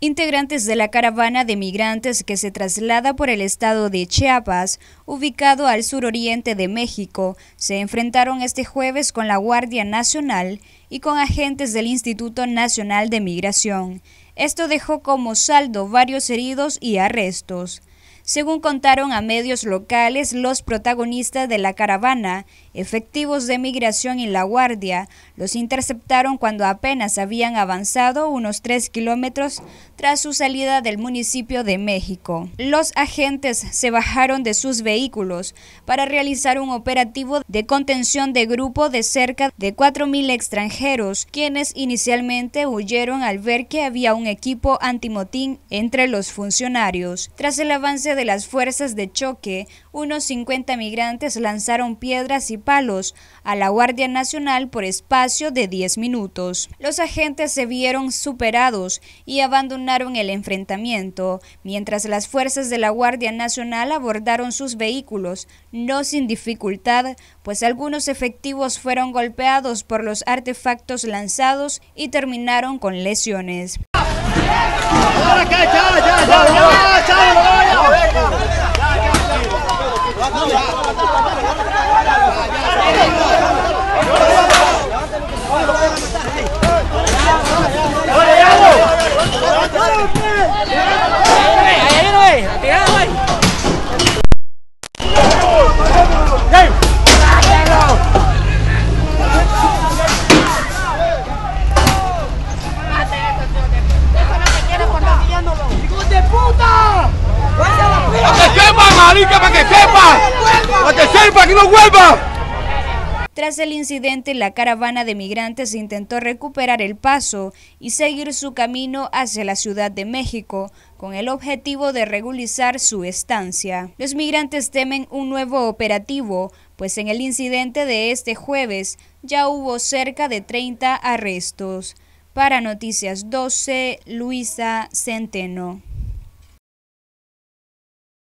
Integrantes de la caravana de migrantes que se traslada por el estado de Chiapas, ubicado al suroriente de México, se enfrentaron este jueves con la Guardia Nacional y con agentes del Instituto Nacional de Migración. Esto dejó como saldo varios heridos y arrestos. Según contaron a medios locales, los protagonistas de la caravana, efectivos de migración y la guardia, los interceptaron cuando apenas habían avanzado unos tres kilómetros tras su salida del municipio de México. Los agentes se bajaron de sus vehículos para realizar un operativo de contención de grupo de cerca de 4.000 extranjeros, quienes inicialmente huyeron al ver que había un equipo antimotín entre los funcionarios. Tras el avance de las fuerzas de choque, unos 50 migrantes lanzaron piedras y palos a la Guardia Nacional por espacio de 10 minutos. Los agentes se vieron superados y abandonaron el enfrentamiento, mientras las fuerzas de la Guardia Nacional abordaron sus vehículos, no sin dificultad, pues algunos efectivos fueron golpeados por los artefactos lanzados y terminaron con lesiones. que sepa, que sepa no Tras el incidente, la caravana de migrantes intentó recuperar el paso y seguir su camino hacia la Ciudad de México, con el objetivo de regularizar su estancia. Los migrantes temen un nuevo operativo, pues en el incidente de este jueves ya hubo cerca de 30 arrestos. Para Noticias 12, Luisa Centeno.